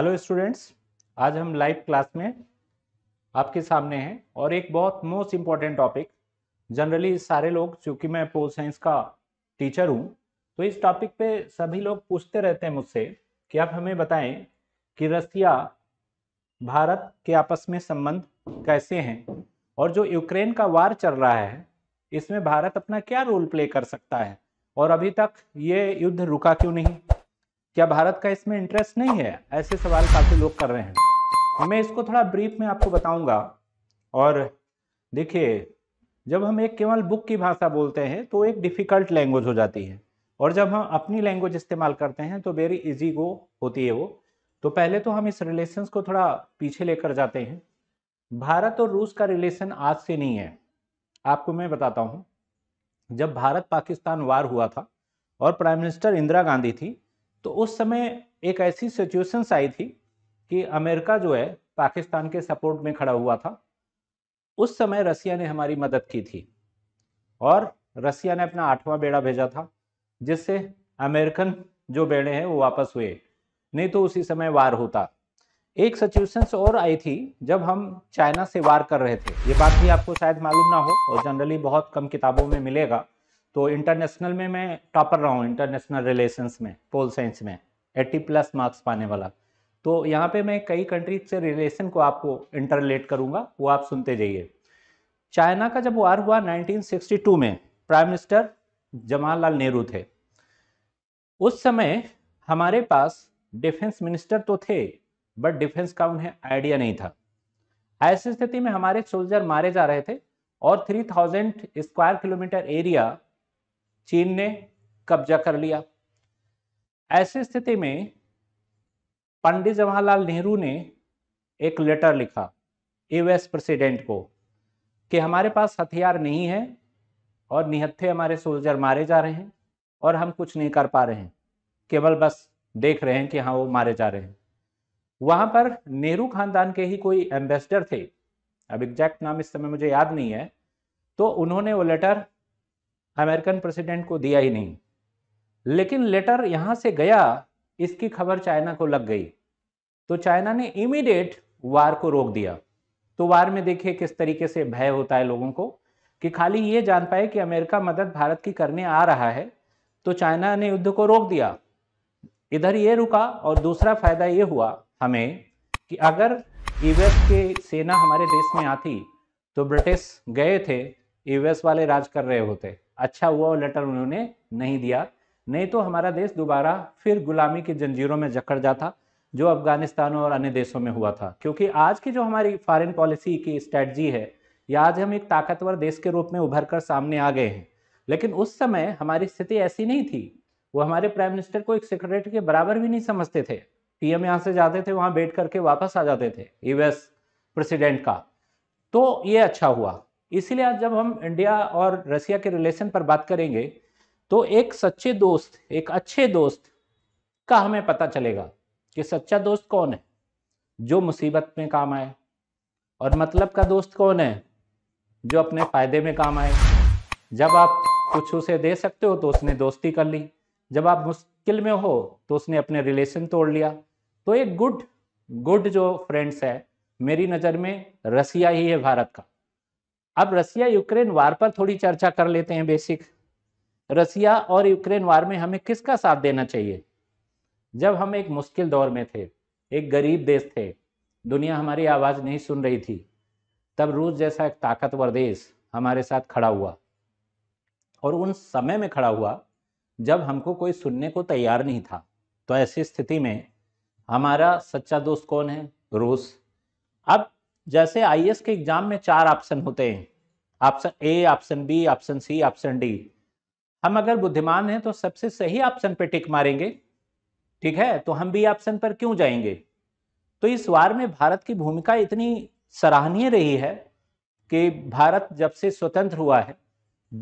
hello students आज हम live class में आपके सामने हैं और एक बहुत मोस्ट इम्पॉर्टेंट टॉपिक जनरली सारे लोग चूंकि मैं पोल साइंस का टीचर हूं तो इस टॉपिक पे सभी लोग पूछते रहते हैं मुझसे कि आप हमें बताएं कि रसिया भारत के आपस में संबंध कैसे हैं और जो यूक्रेन का वार चल रहा है इसमें भारत अपना क्या रोल प्ले कर सकता है और अभी तक ये युद्ध रुका क्यों नहीं क्या भारत का इसमें इंटरेस्ट नहीं है ऐसे सवाल काफ़ी लोग कर रहे हैं मैं इसको थोड़ा ब्रीफ में आपको बताऊंगा और देखिए जब हम एक केवल बुक की भाषा बोलते हैं तो एक डिफ़िकल्ट लैंग्वेज हो जाती है और जब हम अपनी लैंग्वेज इस्तेमाल करते हैं तो वेरी इजी गो होती है वो तो पहले तो हम इस रिलेशंस को थोड़ा पीछे लेकर जाते हैं भारत और रूस का रिलेशन आज से नहीं है आपको मैं बताता हूँ जब भारत पाकिस्तान वार हुआ था और प्राइम मिनिस्टर इंदिरा गांधी थी तो उस समय एक ऐसी सिचुएशंस आई थी कि अमेरिका जो है पाकिस्तान के सपोर्ट में खड़ा हुआ था उस समय रसिया ने हमारी मदद की थी और रसिया ने अपना आठवां बेड़ा भेजा था जिससे अमेरिकन जो बेड़े हैं वो वापस हुए नहीं तो उसी समय वार होता एक सिचुएशंस और आई थी जब हम चाइना से वार कर रहे थे ये बात भी आपको शायद मालूम ना हो और जनरली बहुत कम किताबों में मिलेगा तो इंटरनेशनल में मैं टॉपर रहा हूँ इंटरनेशनल रिलेशंस में पोल साइंस में एट्टी प्लस मार्क्स पाने वाला तो यहाँ पे मैं कई कंट्रीज से रिलेशन को आपको इंटरलेट करूँगा वो आप सुनते जाइए चाइना का जब वार हुआ 1962 में प्राइम मिनिस्टर जवाहरलाल नेहरू थे उस समय हमारे पास डिफेंस मिनिस्टर तो थे बट डिफेंस का उन्हें आइडिया नहीं था ऐसी स्थिति में हमारे सोल्जर मारे जा रहे थे और 3000 स्क्वायर किलोमीटर एरिया चीन ने कब्जा कर लिया ऐसी स्थिति में पंडित जवाहरलाल नेहरू ने एक लेटर लिखा यूएस प्रेसिडेंट को कि हमारे पास हथियार नहीं है और निहत्थे हमारे सोल्जर मारे जा रहे हैं और हम कुछ नहीं कर पा रहे हैं केवल बस देख रहे हैं कि हाँ वो मारे जा रहे हैं वहां पर नेहरू खानदान के ही कोई एम्बेसडर थे अब एग्जैक्ट नाम इस समय मुझे याद नहीं है तो उन्होंने वो लेटर अमेरिकन प्रेसिडेंट को दिया ही नहीं लेकिन लेटर यहां से गया इसकी खबर चाइना को लग गई तो चाइना ने इमीडिएट वार को रोक दिया तो वार में देखिए किस तरीके से भय होता है लोगों को कि खाली ये जान पाए कि अमेरिका मदद भारत की करने आ रहा है तो चाइना ने युद्ध को रोक दिया इधर ये रुका और दूसरा फायदा ये हुआ हमें कि अगर यूएस के सेना हमारे देश में आती तो ब्रिटिश गए थे यूएस वाले राज कर रहे होते अच्छा हुआ लेटर उन्होंने नहीं दिया नहीं तो हमारा देश दोबारा फिर गुलामी की जंजीरों में जकड़ जाता जो अफगानिस्तान और अन्य देशों में हुआ था क्योंकि आज की जो हमारी फॉरेन पॉलिसी की स्ट्रेटजी है या आज हम एक ताकतवर देश के रूप में उभर कर सामने आ गए हैं लेकिन उस समय हमारी स्थिति ऐसी नहीं थी वो हमारे प्राइम मिनिस्टर को एक सेक्रेटरी के बराबर भी नहीं समझते थे पीएम यहाँ से जाते थे वहाँ बैठ करके वापस आ जाते थे यूएस प्रेसिडेंट का तो ये अच्छा हुआ इसीलिए आज जब हम इंडिया और रसिया के रिलेशन पर बात करेंगे तो एक सच्चे दोस्त एक अच्छे दोस्त का हमें पता चलेगा कि सच्चा दोस्त कौन है जो मुसीबत में काम आए और मतलब का दोस्त कौन है जो अपने फायदे में काम आए जब आप कुछ उसे दे सकते हो तो उसने दोस्ती कर ली जब आप मुश्किल में हो तो उसने अपने रिलेशन तोड़ लिया तो एक गुड गुड जो फ्रेंड्स है मेरी नज़र में रसिया ही है भारत का अब रसिया यूक्रेन वार पर थोड़ी चर्चा कर लेते हैं बेसिक रसिया और यूक्रेन वार में हमें किसका साथ देना चाहिए जब हम एक मुश्किल दौर में थे एक गरीब देश थे दुनिया हमारी आवाज़ नहीं सुन रही थी तब रूस जैसा एक ताकतवर देश हमारे साथ खड़ा हुआ और उन समय में खड़ा हुआ जब हमको कोई सुनने को तैयार नहीं था तो ऐसी स्थिति में हमारा सच्चा दोस्त कौन है रूस अब जैसे आईएएस के एग्जाम में चार ऑप्शन होते हैं option A option B option C option D हम अगर बुद्धिमान हैं तो सबसे सही ऑप्शन पे टिक मारेंगे ठीक है तो हम बी ऑप्शन पर क्यों जाएंगे तो इस वार में भारत की भूमिका इतनी सराहनीय रही है कि भारत जब से स्वतंत्र हुआ है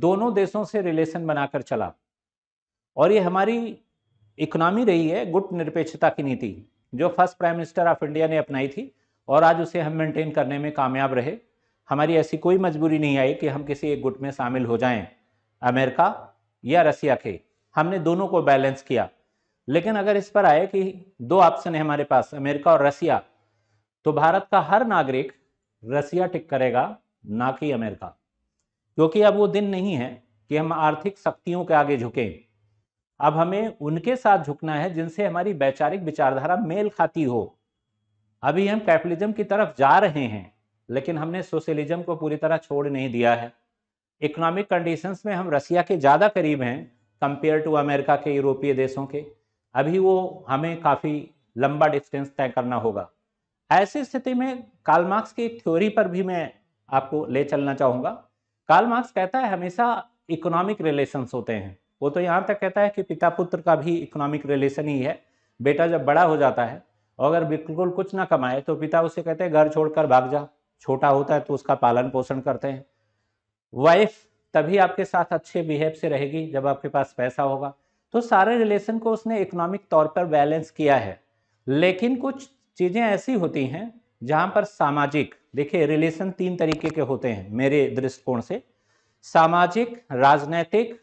दोनों देशों से रिलेशन बनाकर चला और ये हमारी इकोनॉमी रही है गुट निरपेक्षता की नीति जो first prime minister of India ने अपनाई थी और आज उसे हम मेंटेन करने में कामयाब रहे हमारी ऐसी कोई मजबूरी नहीं आई कि हम किसी एक गुट में शामिल हो जाएं अमेरिका या रसिया के हमने दोनों को बैलेंस किया लेकिन अगर इस पर आए कि दो ऑप्शन है हमारे पास अमेरिका और रसिया तो भारत का हर नागरिक रसिया टिक करेगा ना कि अमेरिका क्योंकि अब वो दिन नहीं है कि हम आर्थिक शक्तियों के आगे झुकें अब हमें उनके साथ झुकना है जिनसे हमारी वैचारिक विचारधारा मेल खाती हो अभी हम कैपिटलिज्म की तरफ जा रहे हैं लेकिन हमने सोशलिज्म को पूरी तरह छोड़ नहीं दिया है इकोनॉमिक कंडीशंस में हम रसिया के ज़्यादा करीब हैं कंपेयर टू अमेरिका के यूरोपीय देशों के अभी वो हमें काफ़ी लंबा डिस्टेंस तय करना होगा ऐसी स्थिति में कार्ल मार्क्स की एक थ्योरी पर भी मैं आपको ले चलना चाहूँगा कार्ल मार्क्स कहता है हमेशा इकोनॉमिक रिलेशंस होते हैं वो तो यहाँ तक कहता है कि पिता पुत्र का भी इकोनॉमिक रिलेशन ही है बेटा जब बड़ा हो जाता है और अगर बिल्कुल कुछ ना कमाए तो पिता उसे कहते हैं घर छोड़कर भाग जा छोटा होता है तो उसका पालन पोषण करते हैं वाइफ तभी आपके साथ अच्छे बिहेव से रहेगी जब आपके पास पैसा होगा तो सारे रिलेशन को उसने इकोनॉमिक तौर पर बैलेंस किया है लेकिन कुछ चीज़ें ऐसी होती हैं जहाँ पर सामाजिक देखिए रिलेशन तीन तरीके के होते हैं मेरे दृष्टिकोण से सामाजिक राजनैतिक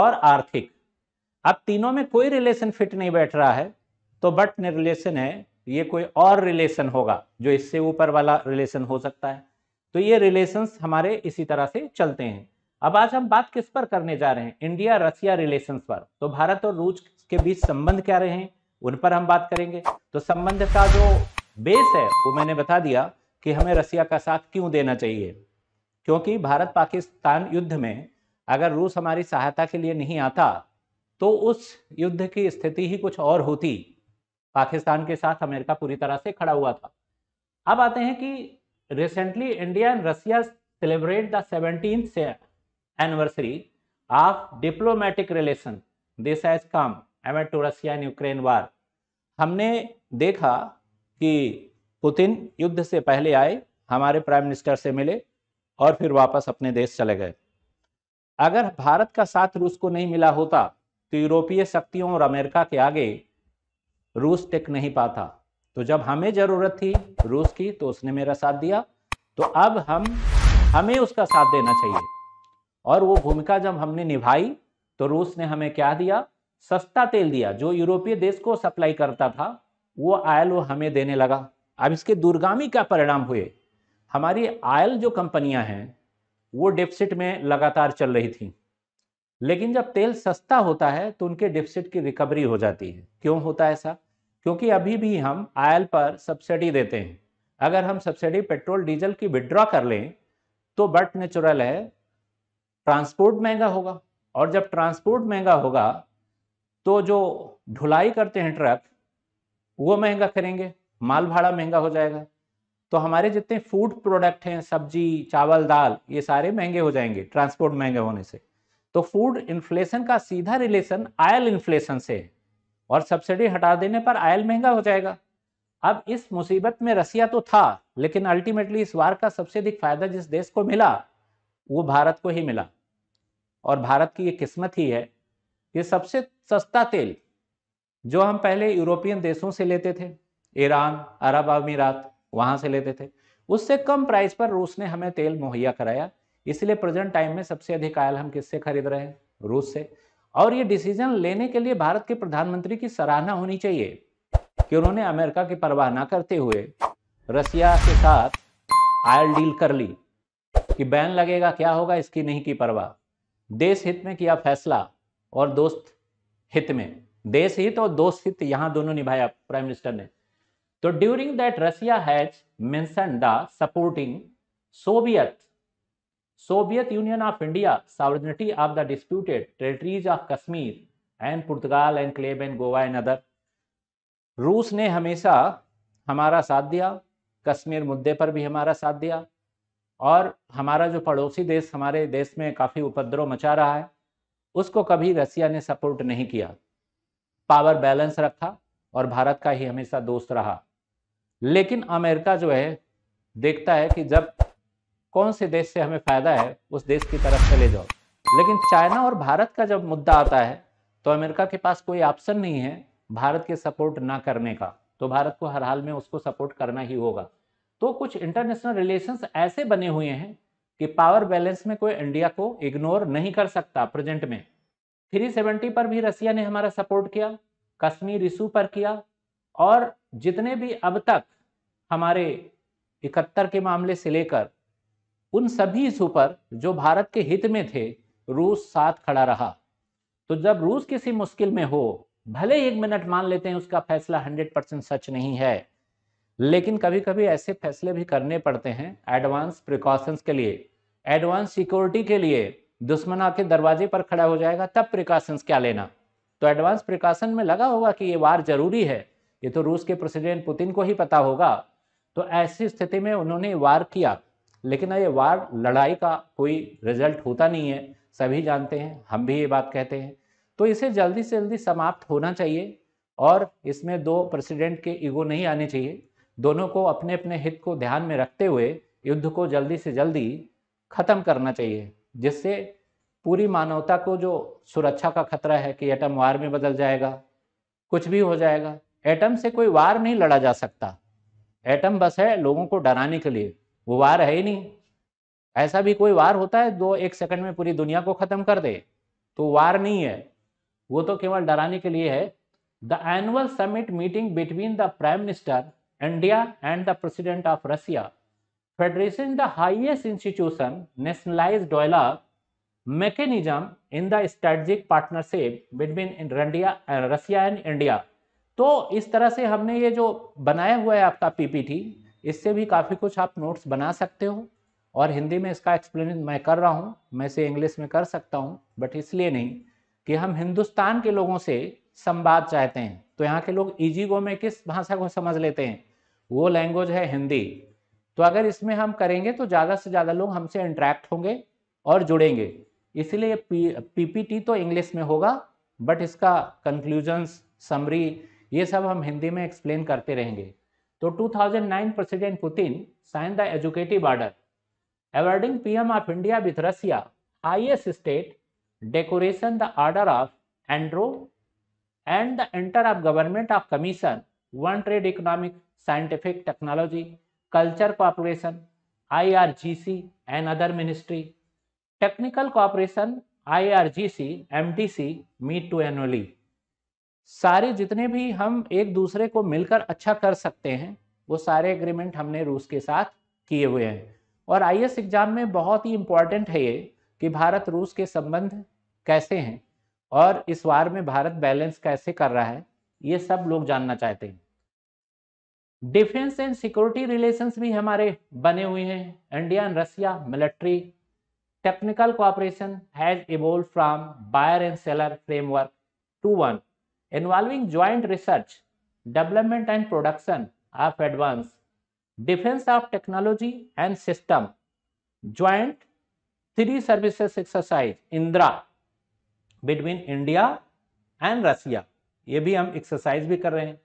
और आर्थिक अब तीनों में कोई रिलेशन फिट नहीं बैठ रहा है तो बट रिलेशन है ये कोई और रिलेशन होगा जो इससे ऊपर वाला रिलेशन हो सकता है तो ये रिलेशंस हमारे इसी तरह से चलते हैं अब आज हम बात किस पर करने जा रहे हैं इंडिया रसिया रिलेशंस पर तो भारत और रूस के बीच संबंध क्या रहे हैं उन पर हम बात करेंगे तो संबंध का जो बेस है वो मैंने बता दिया कि हमें रसिया का साथ क्यों देना चाहिए क्योंकि भारत पाकिस्तान युद्ध में अगर रूस हमारी सहायता के लिए नहीं आता तो उस युद्ध की स्थिति ही कुछ और होती पाकिस्तान के साथ अमेरिका पूरी तरह से खड़ा हुआ था अब आते हैं कि recently India and Russia celebrate the seventeen anniversary of diplomatic relation this has come amid to Russia and Ukraine war हमने देखा कि पुतिन युद्ध से पहले आए हमारे प्राइम मिनिस्टर से मिले और फिर वापस अपने देश चले गए अगर भारत का साथ रूस को नहीं मिला होता तो यूरोपीय शक्तियों और अमेरिका के आगे रूस टिक नहीं पाता तो जब हमें जरूरत थी रूस की तो उसने मेरा साथ दिया तो अब हम हमें उसका साथ देना चाहिए और वो भूमिका जब हमने निभाई तो रूस ने हमें क्या दिया सस्ता तेल दिया जो यूरोपीय देश को सप्लाई करता था वो आयल वो हमें देने लगा अब इसके दूरगामी क्या परिणाम हुए हमारी आयल जो कंपनियां हैं वो डेफिसिट में लगातार चल रही थी लेकिन जब तेल सस्ता होता है तो उनके डिफिसिट की रिकवरी हो जाती है क्यों होता है ऐसा क्योंकि अभी भी हम आयल पर सब्सिडी देते हैं अगर हम सब्सिडी पेट्रोल डीजल की विड्रॉ कर लें तो बट नेचुरल है ट्रांसपोर्ट महंगा होगा और जब ट्रांसपोर्ट महंगा होगा तो जो ढुलाई करते हैं ट्रक वो महंगा करेंगे माल भाड़ा महंगा हो जाएगा तो हमारे जितने फूड प्रोडक्ट हैं सब्जी चावल दाल ये सारे महंगे हो जाएंगे ट्रांसपोर्ट महंगे होने से तो फूड इन्फ्लेशन का सीधा रिलेशन आयल इन्फ्लेशन से है और सब्सिडी हटा देने पर आयल महंगा हो जाएगा अब इस मुसीबत में रसिया तो था लेकिन अल्टीमेटली इस वार का सबसे अधिक फायदा जिस देश को मिला वो भारत को ही मिला और भारत की ये किस्मत ही है कि सबसे सस्ता तेल जो हम पहले यूरोपियन देशों से लेते थे ईरान अरब अमीरात वहां से लेते थे उससे कम प्राइस पर रूस ने हमें तेल मुहैया कराया इसलिए प्रेजेंट टाइम में सबसे अधिक आयल हम किससे खरीद रहे हैं रूस से और ये डिसीजन लेने के लिए भारत के प्रधानमंत्री की सराहना होनी चाहिए कि उन्होंने अमेरिका की परवाह ना करते हुए रसिया के साथ आयल डील कर ली कि बैन लगेगा क्या होगा इसकी नहीं की परवाह देश हित में किया फैसला और दोस्त हित में देश हित और दोस्त हित यहां दोनों निभाया प्राइम मिनिस्टर ने तो during that Russia has mention the supporting Soviet Soviet Union of India India of the disputed territories of Kashmir and Portugal and kleb and Goa and other रूस ने हमेशा हमारा साथ दिया कश्मीर मुद्दे पर भी हमारा साथ दिया और हमारा जो पड़ोसी देश हमारे देश में काफ़ी उपद्रव मचा रहा है उसको कभी रसिया ने सपोर्ट नहीं किया पावर बैलेंस रखा और भारत का ही हमेशा दोस्त रहा लेकिन अमेरिका जो है देखता है कि जब कौन से देश से हमें फायदा है उस देश की तरफ चले जाओ लेकिन चाइना और भारत का जब मुद्दा आता है तो अमेरिका के पास कोई ऑप्शन नहीं है भारत के सपोर्ट ना करने का तो भारत को हर हाल में उसको सपोर्ट करना ही होगा तो कुछ इंटरनेशनल रिलेशंस ऐसे बने हुए हैं कि पावर बैलेंस में कोई इंडिया को इग्नोर नहीं कर सकता प्रेजेंट में थ्री सेवेंटी पर भी रसिया ने हमारा सपोर्ट किया कश्मीर इशू पर किया और जितने भी अब तक हमारे इकहत्तर के मामले से लेकर उन सभी इशू पर जो भारत के हित में थे रूस साथ खड़ा रहा तो जब रूस किसी मुश्किल में हो भले एक मिनट मान लेते हैं उसका फैसला हंड्रेड परसेंट सच नहीं है लेकिन कभी कभी ऐसे फैसले भी करने पड़ते हैं एडवांस प्रिकॉशंस के लिए एडवांस सिक्योरिटी के लिए दुश्मन आके दरवाजे पर खड़ा हो जाएगा तब प्रिकॉशंस क्या लेना तो एडवांस प्रिकॉशन में लगा होगा कि ये वार जरूरी है ये तो रूस के प्रेसिडेंट पुतिन को ही पता होगा तो ऐसी स्थिति में उन्होंने वार किया लेकिन ये वार लड़ाई का कोई रिजल्ट होता नहीं है सभी जानते हैं हम भी ये बात कहते हैं तो इसे जल्दी से जल्दी समाप्त होना चाहिए और इसमें दो प्रेसिडेंट के ईगो नहीं आने चाहिए दोनों को अपने अपने हित को ध्यान में रखते हुए युद्ध को जल्दी से जल्दी ख़त्म करना चाहिए जिससे पूरी मानवता को जो सुरक्षा का खतरा है कि एटम वार में बदल जाएगा कुछ भी हो जाएगा एटम से कोई वार नहीं लड़ा जा सकता एटम बस है लोगों को डराने के लिए वो वार है ही नहीं ऐसा भी कोई वार होता है जो एक सेकंड में पूरी दुनिया को खत्म कर दे तो वार नहीं है वो तो केवल डराने के लिए है the annual summit meeting between the prime minister India and the president of Russia federation the highest institution nationalise dialogue mechanism in the strategic partnership between India and Russia and तो इस तरह से हमने ये जो बनाया हुआ है आपका पीपीटी इससे भी काफ़ी कुछ आप नोट्स बना सकते हो और हिंदी में इसका एक्सप्लेन मैं कर रहा हूँ मैं इसे इंग्लिश में कर सकता हूँ बट इसलिए नहीं कि हम हिंदुस्तान के लोगों से संवाद चाहते हैं तो यहाँ के लोग ईजी गो में किस भाषा को समझ लेते हैं वो लैंग्वेज है हिंदी तो अगर इसमें हम करेंगे तो ज़्यादा से ज़्यादा लोग हमसे इंट्रैक्ट होंगे और जुड़ेंगे इसलिए पी पी तो इंग्लिश में होगा बट इसका कंक्लूजन्स समरी ये सब हम हिंदी में एक्सप्लेन करते रहेंगे तो 2009 president Putin sign the executive order awarding PM of India with Russia highest state decoration the order of Andrew and the inter of government of commission one trade economic scientific technology culture cooperation I R G C and other ministry technical cooperation I R G C M T C meet to annually सारे जितने भी हम एक दूसरे को मिलकर अच्छा कर सकते हैं वो सारे एग्रीमेंट हमने रूस के साथ किए हुए हैं और आई एग्जाम में बहुत ही इम्पॉर्टेंट है ये कि भारत रूस के संबंध कैसे हैं और इस बार में भारत बैलेंस कैसे कर रहा है ये सब लोग जानना चाहते हैं डिफेंस एंड सिक्योरिटी रिलेशंस भी हमारे बने हुए हैं India and Russia military technical cooperation has evolve from buyer and seller framework to one involving joint research development and production of advance defence of technology and system joint three services exercise Indira between India and Russia ये भी हम exercise भी कर रहे हैं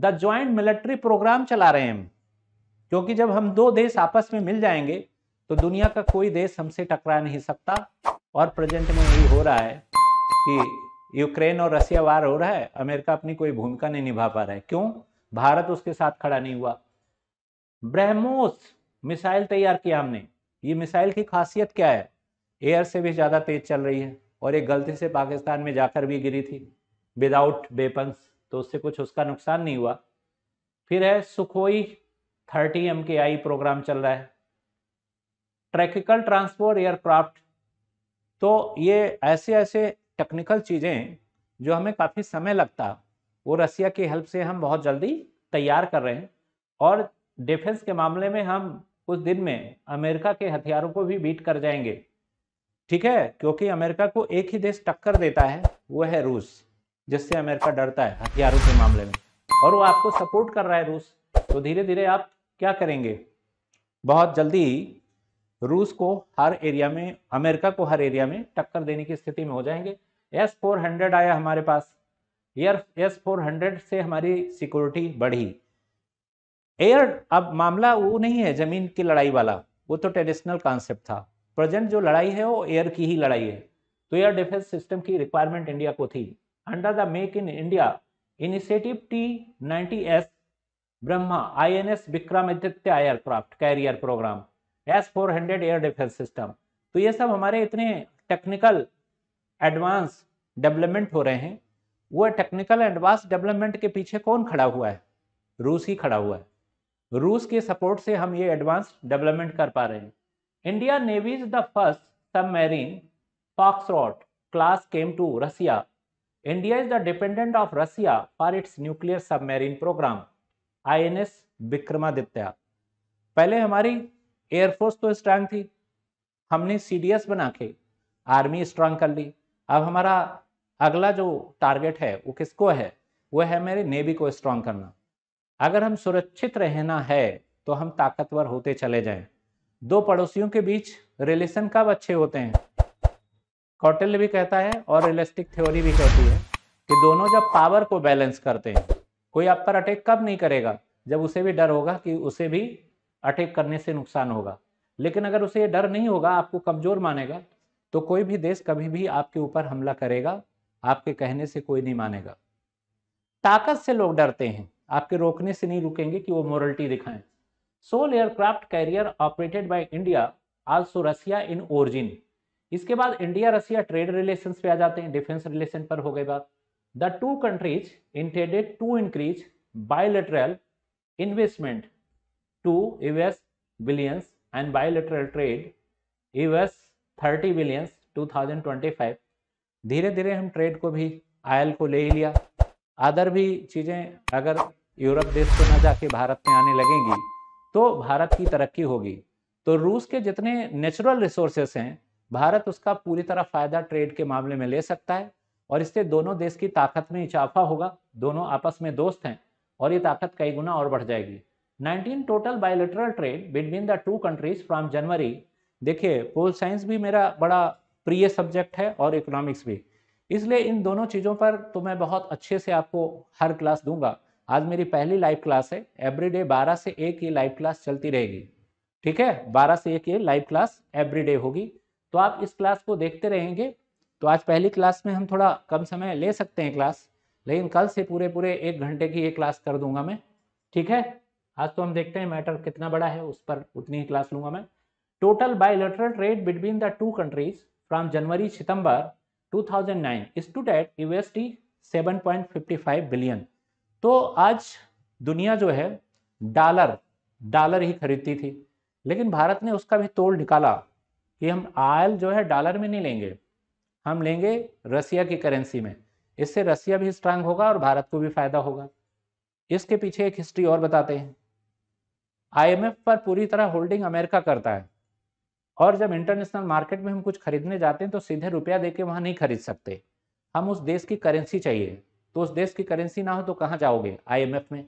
the joint military programme चला रहे हैं क्योंकि जब हम दो देश आपस में मिल जाएंगे तो दुनिया का कोई देश हमसे टकरा नहीं सकता और प्रेजेंट में यही हो रहा है कि यूक्रेन और रसिया वार हो रहा है अमेरिका अपनी कोई भूमिका नहीं निभा पा रहा है क्यों भारत उसके साथ खड़ा नहीं हुआ ब्रह्मोस मिसाइल तैयार किया हमने ये मिसाइल की खासियत क्या है एयर से भी ज़्यादा तेज चल रही है और एक गलती से पाकिस्तान में जाकर भी गिरी थी विदाउट वेपन्स तो उससे कुछ उसका नुकसान नहीं हुआ फिर है सुखोई थर्टी एम के आई प्रोग्राम चल रहा है ट्रैकिकल ट्रांसपोर्ट एयरक्राफ्ट तो ये ऐसे ऐसे टेक्निकल चीज़ें जो हमें काफ़ी समय लगता वो रसिया की हेल्प से हम बहुत जल्दी तैयार कर रहे हैं और डिफेंस के मामले में हम कुछ दिन में अमेरिका के हथियारों को भी बीट कर जाएंगे ठीक है क्योंकि अमेरिका को एक ही देश टक्कर देता है वो है रूस जिससे अमेरिका डरता है हथियारों के मामले में और वो आपको सपोर्ट कर रहा है रूस तो धीरे धीरे आप क्या करेंगे बहुत जल्दी रूस को हर एरिया में अमेरिका को हर एरिया में टक्कर देने की स्थिति में हो जाएंगे एस फोर हंड्रेड आया हमारे पास एयर एस फोर हंड्रेड से हमारी सिक्योरिटी बढ़ी एयर अब मामला वो नहीं है जमीन की लड़ाई वाला वो तो ट्रेडिशनल कॉन्सेप्ट था प्रेजेंट जो लड़ाई है वो एयर की ही लड़ाई है तो एयर डिफेंस सिस्टम की रिक्वायरमेंट इंडिया को थी under the make in India initiative T ninety S Brahma I N S Vikramaditya aircraft carrier programme S four hundred air defence system तो ये सब हमारे इतने टेक्निकल एडवांस डेवलपमेंट हो रहे हैं वो टेक्निकल एडवांस डेवलपमेंट के पीछे कौन खड़ा हुआ है रूस ही खड़ा हुआ है रूस के सपोर्ट से हम ये एडवांस डेवलपमेंट कर पा रहे हैं India navy is the first submarine foxtrot to Russia India is the dependent of Russia for its nuclear submarine programme I N S Vikramaditya पहले हमारी एयरफोर्स तो स्ट्रांग थी हमने सीडीएस बना के आर्मी स्ट्रांग कर ली अब हमारा अगला जो टारगेट है वो किसको है वो है मेरे नेवी को स्ट्रांग करना अगर हम सुरक्षित रहना है तो हम ताकतवर होते चले जाएं दो पड़ोसियों के बीच रिलेशन कब अच्छे होते हैं कौटिल्य भी कहता है और रियलिस्टिक थ्योरी भी कहती है कि दोनों जब पावर को बैलेंस करते हैं कोई आप पर अटैक कब नहीं करेगा जब उसे भी डर होगा कि उसे भी अटैक करने से नुकसान होगा लेकिन अगर उसे ये डर नहीं होगा आपको कमजोर मानेगा तो कोई भी देश कभी भी आपके ऊपर हमला करेगा आपके कहने से कोई नहीं मानेगा ताकत से लोग डरते हैं आपके रोकने से नहीं रुकेंगे कि वो मोरलिटी दिखाएं sole aircraft carrier operated by India also Russia in origin इसके बाद इंडिया रसिया ट्रेड रिलेशन पे आ जाते हैं डिफेंस रिलेशन पर हो गए बात the two countries intended to increase bilateral investment to US billions and bilateral trade US 30 billions 2025 धीरे धीरे हम ट्रेड को भी आयल को ले ही लिया अदर भी चीज़ें अगर यूरोप देश को न जाके भारत में आने लगेंगी तो भारत की तरक्की होगी तो रूस के जितने नेचुरल रिसोर्सेस हैं भारत उसका पूरी तरह फायदा ट्रेड के मामले में ले सकता है और इससे दोनों देश की ताकत में इजाफा होगा दोनों आपस में दोस्त हैं और ये ताकत कई गुना और बढ़ जाएगी 19 total bilateral trade between the two countries from January देखिए पोल साइंस भी मेरा बड़ा प्रिय सब्जेक्ट है और इकोनॉमिक्स भी इसलिए इन दोनों चीज़ों पर तो मैं बहुत अच्छे से आपको हर क्लास दूंगा आज मेरी पहली लाइव क्लास है एवरीडे 12 से एक ये लाइव क्लास चलती रहेगी ठीक है 12 से एक ये लाइव क्लास एवरीडे होगी तो आप इस क्लास को देखते रहेंगे तो आज पहली क्लास में हम थोड़ा कम समय ले सकते हैं क्लास लेकिन कल से पूरे पूरे एक घंटे की ये क्लास कर दूंगा मैं ठीक है आज तो हम देखते हैं मैटर कितना बड़ा है उस पर उतनी ही क्लास लूंगा मैं total bilateral trade between the two countries from January September 2009 stood at USD 7.55 billion तो आज दुनिया जो है डॉलर डॉलर ही खरीदती थी लेकिन भारत ने उसका भी तोड़ निकाला कि हम आयल जो है डॉलर में नहीं लेंगे हम लेंगे रसिया की करेंसी में इससे रसिया भी स्ट्रांग होगा और भारत को भी फायदा होगा इसके पीछे एक हिस्ट्री और बताते हैं आईएमएफ पर पूरी तरह होल्डिंग अमेरिका करता है और जब इंटरनेशनल मार्केट में हम कुछ खरीदने जाते हैं तो सीधे रुपया दे के वहाँ नहीं खरीद सकते हम उस देश की करेंसी चाहिए तो उस देश की करेंसी ना हो तो कहाँ जाओगे आईएमएफ में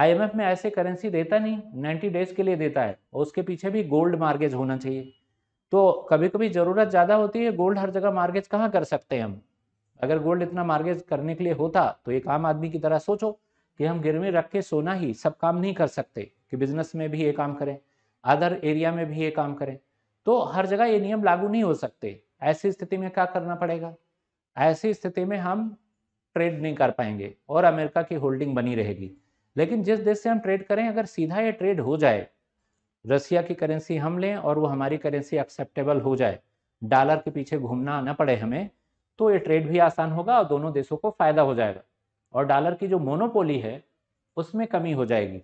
आईएमएफ में ऐसे करेंसी देता नहीं नाइन्टी डेज के लिए देता है और उसके पीछे भी गोल्ड मार्गेज होना चाहिए तो कभी कभी ज़रूरत ज़्यादा होती है गोल्ड हर जगह मार्गेज कहाँ कर सकते हैं हम अगर गोल्ड इतना मार्गेज करने के लिए होता तो एक आम आदमी की तरह सोचो कि हम गिरवी रख के सोना ही सब काम नहीं कर सकते कि बिजनेस में भी ये काम करें अदर एरिया में भी ये काम करें तो हर जगह ये नियम लागू नहीं हो सकते ऐसी स्थिति में क्या करना पड़ेगा ऐसी स्थिति में हम ट्रेड नहीं कर पाएंगे और अमेरिका की होल्डिंग बनी रहेगी लेकिन जिस देश से हम ट्रेड करें अगर सीधा ये ट्रेड हो जाए रसिया की करेंसी हम लें और वो हमारी करेंसी एक्सेप्टेबल हो जाए डॉलर के पीछे घूमना ना पड़े हमें तो ये ट्रेड भी आसान होगा और दोनों देशों को फायदा हो जाएगा और डॉलर की जो मोनोपोली है उसमें कमी हो जाएगी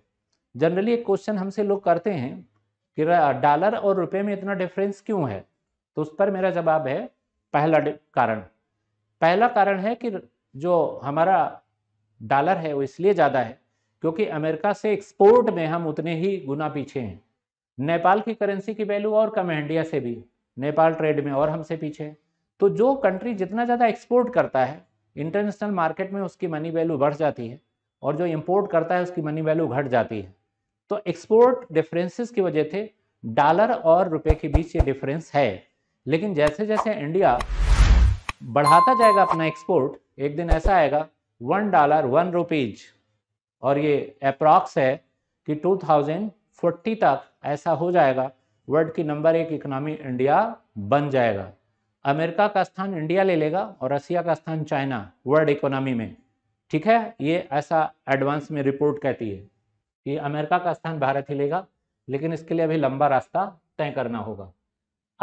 जनरली एक क्वेश्चन हमसे लोग करते हैं कि डॉलर और रुपए में इतना डिफरेंस क्यों है तो उस पर मेरा जवाब है पहला कारण पहला कारण है कि जो हमारा डॉलर है वो इसलिए ज़्यादा है क्योंकि अमेरिका से एक्सपोर्ट में हम उतने ही गुना पीछे हैं नेपाल की करेंसी की वैल्यू और कम है इंडिया से भी नेपाल ट्रेड में और हमसे पीछे तो जो कंट्री जितना ज़्यादा एक्सपोर्ट करता है इंटरनेशनल मार्केट में उसकी मनी वैल्यू बढ़ जाती है और जो इम्पोर्ट करता है उसकी मनी वैल्यू घट जाती है तो एक्सपोर्ट डिफरेंसेस की वजह थे डॉलर और रुपए के बीच ये डिफरेंस है लेकिन जैसे जैसे इंडिया बढ़ाता जाएगा अपना एक्सपोर्ट एक दिन ऐसा आएगा वन डॉलर वन रुपीज और ये अप्रॉक्स है कि 2040 तक ऐसा हो जाएगा वर्ल्ड की नंबर एक इकोनॉमी इंडिया बन जाएगा अमेरिका का स्थान इंडिया ले लेगा और रसिया का स्थान चाइना वर्ल्ड इकोनॉमी में ठीक है ये ऐसा एडवांस में रिपोर्ट कहती है कि अमेरिका का स्थान भारत ही लेगा लेकिन इसके लिए अभी लंबा रास्ता तय करना होगा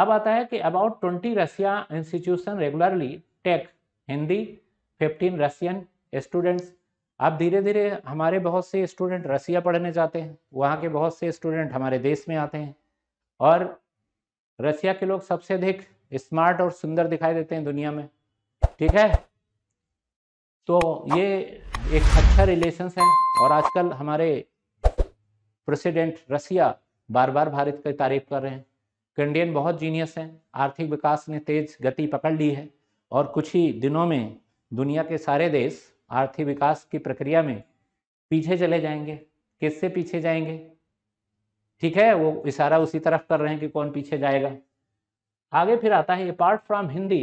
अब आता है कि about twenty Russia institution regularly take Hindi fifteen Russian students अब धीरे धीरे हमारे बहुत से स्टूडेंट रसिया पढ़ने जाते हैं वहाँ के बहुत से स्टूडेंट हमारे देश में आते हैं और रसिया के लोग सबसे अधिक स्मार्ट और सुंदर दिखाई देते हैं दुनिया में ठीक है तो ये एक अच्छा रिलेशन है और आजकल हमारे प्रेसिडेंट रसिया बार बार भारत की तारीफ कर रहे हैं कैंडियन बहुत जीनियस हैं आर्थिक विकास ने तेज गति पकड़ ली है और कुछ ही दिनों में दुनिया के सारे देश आर्थिक विकास की प्रक्रिया में पीछे चले जाएंगे किससे पीछे जाएंगे ठीक है वो इशारा उसी तरफ कर रहे हैं कि कौन पीछे जाएगा आगे फिर आता है apart from Hindi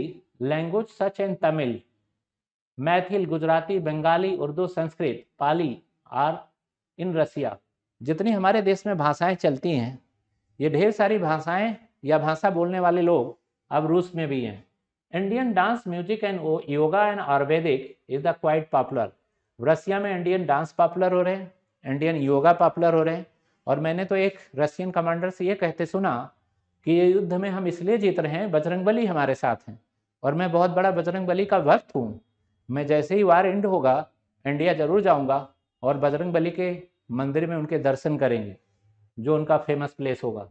language such and Tamil Maithil Gujarati Bengali Urdu Sanskrit Pali are in Russia जितनी हमारे देश में भाषाएं चलती हैं ये ढेर सारी भाषाएं या भाषा बोलने वाले लोग अब रूस में भी हैं Indian dance music and yoga and ayurvedic is the quite popular Russia में इंडियन डांस पॉपुलर हो रहे हैं इंडियन योगा पॉपुलर हो रहे हैं और मैंने तो एक रशियन कमांडर से ये कहते सुना कि ये युद्ध में हम इसलिए जीत रहे हैं बजरंग बली हमारे साथ हैं और मैं बहुत बड़ा बजरंग बली का भक्त हूँ मैं जैसे ही वार एंड होगा इंडिया ज़रूर जाऊँगा और बजरंग बली के मंदिर में उनके दर्शन करेंगे जो उनका फेमस प्लेस होगा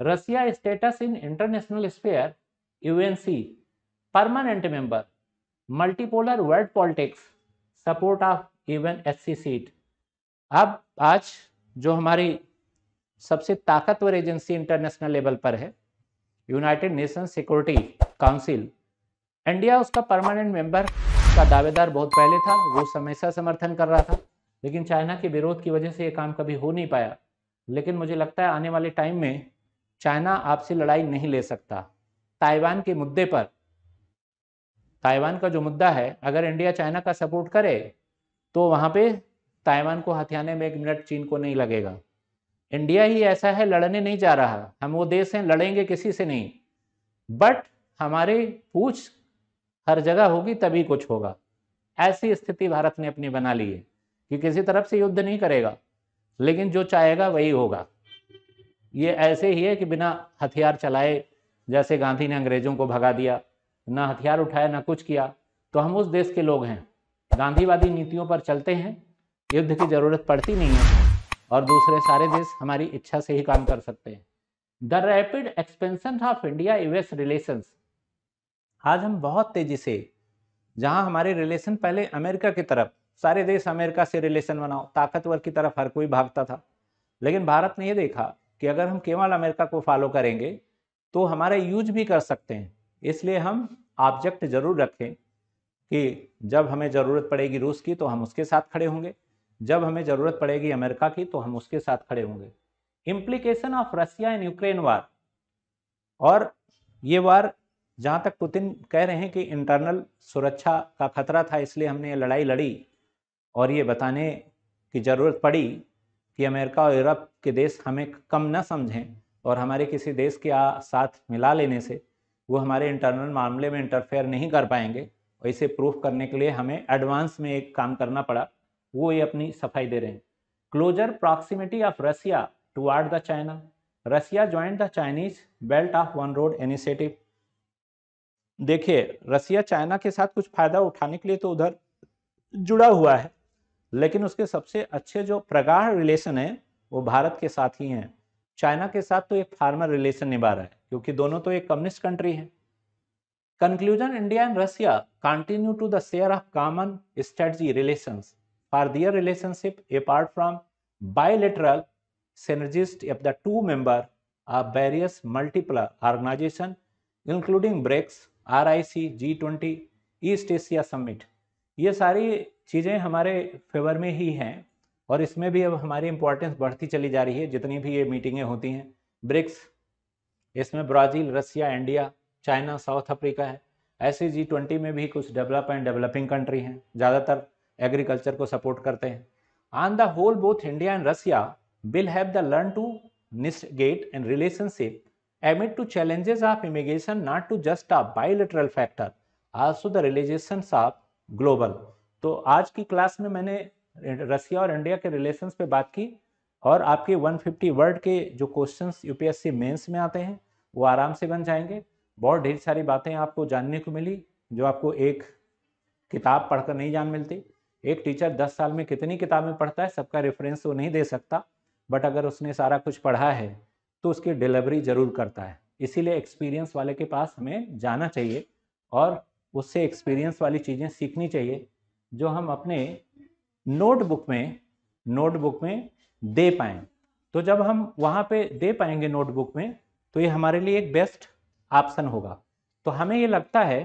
Russia status in international sphere UNC permanent member multipolar world politics support of even S seat अब आज जो हमारी सबसे ताकतवर एजेंसी इंटरनेशनल लेवल पर है United Nation Security Council India उसका परमानेंट मेंबर का दावेदार बहुत पहले था वो हमेशा समर्थन कर रहा था लेकिन चाइना के विरोध की वजह से ये काम कभी हो नहीं पाया लेकिन मुझे लगता है आने वाले टाइम में चाइना आपसे लड़ाई नहीं ले सकता ताइवान के मुद्दे पर ताइवान का जो मुद्दा है अगर इंडिया चाइना का सपोर्ट करे तो वहाँ पे ताइवान को हथियाने में एक मिनट चीन को नहीं लगेगा इंडिया ही ऐसा है लड़ने नहीं जा रहा हम वो देश हैं लड़ेंगे किसी से नहीं बट हमारे पूछ हर जगह होगी तभी कुछ होगा ऐसी स्थिति भारत ने अपनी बना ली है कि किसी तरफ से युद्ध नहीं करेगा लेकिन जो चाहेगा वही होगा ये ऐसे ही है कि बिना हथियार चलाए जैसे गांधी ने अंग्रेजों को भगा दिया ना हथियार उठाया ना कुछ किया तो हम उस देश के लोग हैं गांधीवादी नीतियों पर चलते हैं युद्ध की ज़रूरत पड़ती नहीं है और दूसरे सारे देश हमारी इच्छा से ही काम कर सकते हैं the rapid expansion of India US relations आज हम बहुत तेजी से जहां हमारे रिलेशन पहले अमेरिका की तरफ सारे देश अमेरिका से रिलेशन बनाओ ताकतवर की तरफ हर कोई भागता था लेकिन भारत ने यह देखा कि अगर हम केवल अमेरिका को फॉलो करेंगे तो हमारा यूज भी कर सकते हैं इसलिए हम ऑब्जेक्ट जरूर रखें कि जब हमें ज़रूरत पड़ेगी रूस की तो हम उसके साथ खड़े होंगे जब हमें ज़रूरत पड़ेगी अमेरिका की तो हम उसके साथ खड़े होंगे implication of Russia and Ukraine war और ये वार जहाँ तक पुतिन कह रहे हैं कि इंटरनल सुरक्षा का खतरा था इसलिए हमने ये लड़ाई लड़ी और ये बताने की ज़रूरत पड़ी कि अमेरिका और यूरोप के देश हमें कम न समझें और हमारे किसी देश के साथ मिला लेने से वो हमारे इंटरनल मामले में इंटरफेयर नहीं कर पाएंगे और इसे प्रूफ करने के लिए हमें एडवांस में एक काम करना पड़ा वो ये अपनी सफाई दे रहे हैं closer proximity of Russia toward the China Russia joint the Chinese belt of one road initiative देखिए रसिया चाइना के साथ कुछ फायदा उठाने के लिए तो उधर जुड़ा हुआ है लेकिन उसके सबसे अच्छे जो प्रगाढ़ रिलेशन है वो भारत के साथ ही हैं चाइना के साथ तो एक फार्मर रिलेशन निभा रहा है क्योंकि दोनों तो एक कम्युनिस्ट कंट्री है conclusion India and Russia continue to the share of common strategy relation for their relationship apart from bilateral synergist of the two member of various multiple organization including BRICS R I C G twenty East Asia summit ये सारी चीज़ें हमारे favour में ही हैं और इसमें भी अब हमारी इम्पोर्टेंस बढ़ती चली जा रही है जितनी भी ये मीटिंगें होती हैं ब्रिक्स इसमें Brazil Russia India China South Africa है ऐसे जी ट्वेंटी में भी कुछ डेवलप एंड डेवलपिंग कंट्री हैं ज़्यादातर एग्रीकल्चर को सपोर्ट करते हैं on the whole both India and Russia will have the learn to get and relationship amid to challenges of immigration not to just a bilateral factor also the relations of global तो आज की class में मैंने रसिया और India के relations पे बात की और आपके 150 वर्ड के जो क्वेश्चंस यूपीएससी मेंस में आते हैं वो आराम से बन जाएंगे बहुत ढेर सारी बातें आपको जानने को मिली जो आपको एक किताब पढ़कर नहीं जान मिलती एक टीचर दस साल में कितनी किताबें पढ़ता है सबका रेफरेंस वो नहीं दे सकता बट अगर उसने सारा कुछ पढ़ा है तो उसकी डिलीवरी जरूर करता है इसीलिए एक्सपीरियंस वाले के पास हमें जाना चाहिए और उससे एक्सपीरियंस वाली चीज़ें सीखनी चाहिए जो हम अपने नोटबुक में नोटबुक में दे पाएँ तो जब हम वहाँ पे दे पाएंगे नोटबुक में तो ये हमारे लिए एक बेस्ट ऑप्शन होगा तो हमें ये लगता है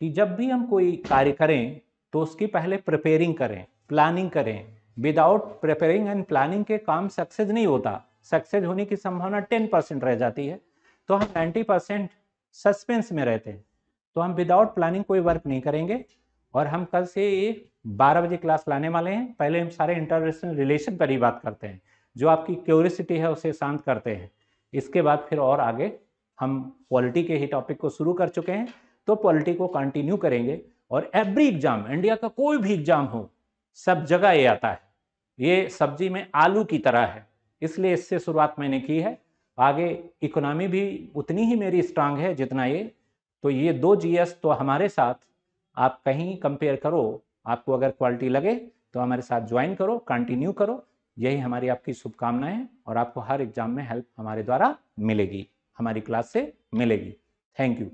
कि जब भी हम कोई कार्य करें तो उसकी पहले प्रिपेयरिंग करें प्लानिंग करें विदाउट प्रिपेयरिंग एंड प्लानिंग के काम सक्सेस नहीं होता सक्सेस होने की संभावना टेन परसेंट रह जाती है तो हम नाइन्टी परसेंट सस्पेंस में रहते हैं तो हम विदाउट प्लानिंग कोई वर्क नहीं करेंगे और हम कल से ये बारह बजे क्लास लाने वाले हैं पहले हम सारे इंटरनेशनल रिलेशन पर ही बात करते हैं जो आपकी क्यूरिसिटी है उसे शांत करते हैं इसके बाद फिर और आगे हम पॉलिटी के ही टॉपिक को शुरू कर चुके हैं तो पॉलिटी को कंटिन्यू करेंगे और एवरी एग्जाम इंडिया का कोई भी एग्जाम हो सब जगह ये आता है ये सब्जी में आलू की तरह है इसलिए इससे शुरुआत मैंने की है आगे इकोनॉमी भी उतनी ही मेरी स्ट्रांग है जितना ये तो ये दो जीएस तो हमारे साथ आप कहीं कंपेयर करो आपको अगर क्वालिटी लगे तो हमारे साथ ज्वाइन करो कंटिन्यू करो यही हमारी आपकी शुभकामनाएं और आपको हर एग्जाम में हेल्प हमारे द्वारा मिलेगी हमारी क्लास से मिलेगी थैंक यू